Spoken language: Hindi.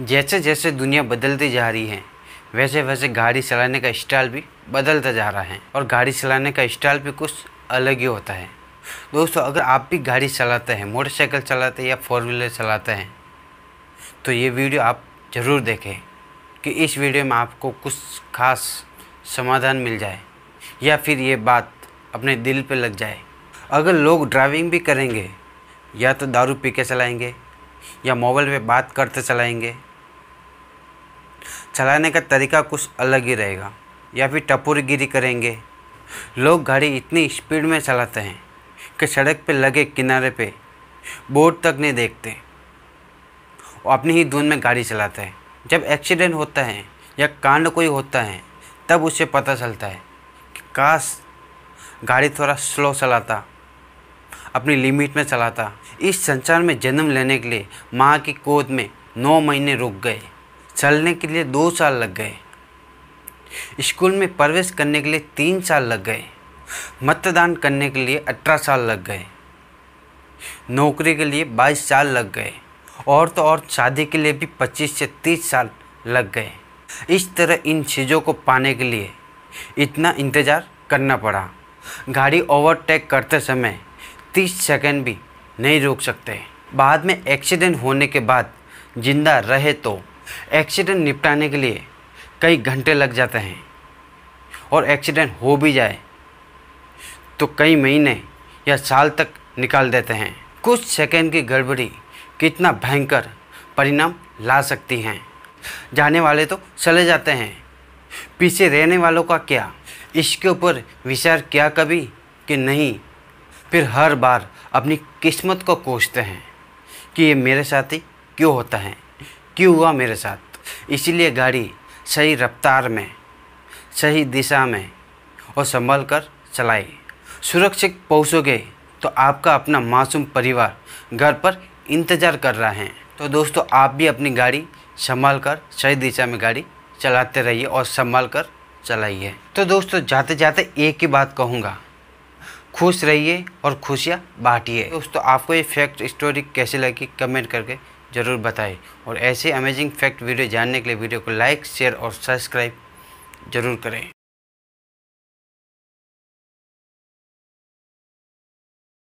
जैसे जैसे दुनिया बदलती जा रही है वैसे वैसे गाड़ी चलाने का स्टाइल भी बदलता जा रहा है और गाड़ी चलाने का स्टाइल भी कुछ अलग ही होता है दोस्तों अगर आप भी गाड़ी चलाते हैं मोटरसाइकिल चलाते हैं या फोर व्हीलर चलाते हैं तो ये वीडियो आप ज़रूर देखें कि इस वीडियो में आपको कुछ खास समाधान मिल जाए या फिर ये बात अपने दिल पर लग जाए अगर लोग ड्राइविंग भी करेंगे या तो दारू पी के चलाएँगे या मोबाइल पे बात करते चलाएँगे चलाने का तरीका कुछ अलग ही रहेगा या फिर टपुरगिरी करेंगे लोग गाड़ी इतनी स्पीड में चलाते हैं कि सड़क पे लगे किनारे पे बोर्ड तक नहीं देखते और अपनी ही धुन में गाड़ी चलाते हैं जब एक्सीडेंट होता है या कांड कोई होता है तब उसे पता चलता है कि काश गाड़ी थोड़ा स्लो चलाता अपनी लिमिट में चलाता इस संसार में जन्म लेने के लिए माँ की गोद में नौ महीने रुक गए चलने के लिए दो साल लग गए स्कूल में प्रवेश करने के लिए तीन साल लग गए मतदान करने के लिए अठारह साल लग गए नौकरी के लिए बाईस साल लग गए और तो और शादी के लिए भी पच्चीस से तीस साल लग गए इस तरह इन चीज़ों को पाने के लिए इतना इंतज़ार करना पड़ा गाड़ी ओवरटेक करते समय तीस सेकेंड भी नहीं रोक सकते बाद में एक्सीडेंट होने के बाद ज़िंदा रहे तो एक्सीडेंट निपटाने के लिए कई घंटे लग जाते हैं और एक्सीडेंट हो भी जाए तो कई महीने या साल तक निकाल देते हैं कुछ सेकेंड की गड़बड़ी कितना भयंकर परिणाम ला सकती हैं जाने वाले तो चले जाते हैं पीछे रहने वालों का क्या इसके ऊपर विचार किया कभी कि नहीं फिर हर बार अपनी किस्मत को कोसते हैं कि ये मेरे साथ ही क्यों होता है क्यों हुआ मेरे साथ इसलिए गाड़ी सही रफ्तार में सही दिशा में और संभल कर चलाए सुरक्षित पहुँचोगे तो आपका अपना मासूम परिवार घर पर इंतज़ार कर रहा है तो दोस्तों आप भी अपनी गाड़ी संभाल कर सही दिशा में गाड़ी चलाते रहिए और संभाल कर चलाइए तो दोस्तों जाते जाते एक ही बात कहूँगा खुश रहिए और खुशियाँ बांटिए दोस्तों आपको ये फैक्ट स्टोरी कैसी लगी कमेंट करके ज़रूर बताएं और ऐसे अमेजिंग फैक्ट वीडियो जानने के लिए वीडियो को लाइक शेयर और सब्सक्राइब ज़रूर करें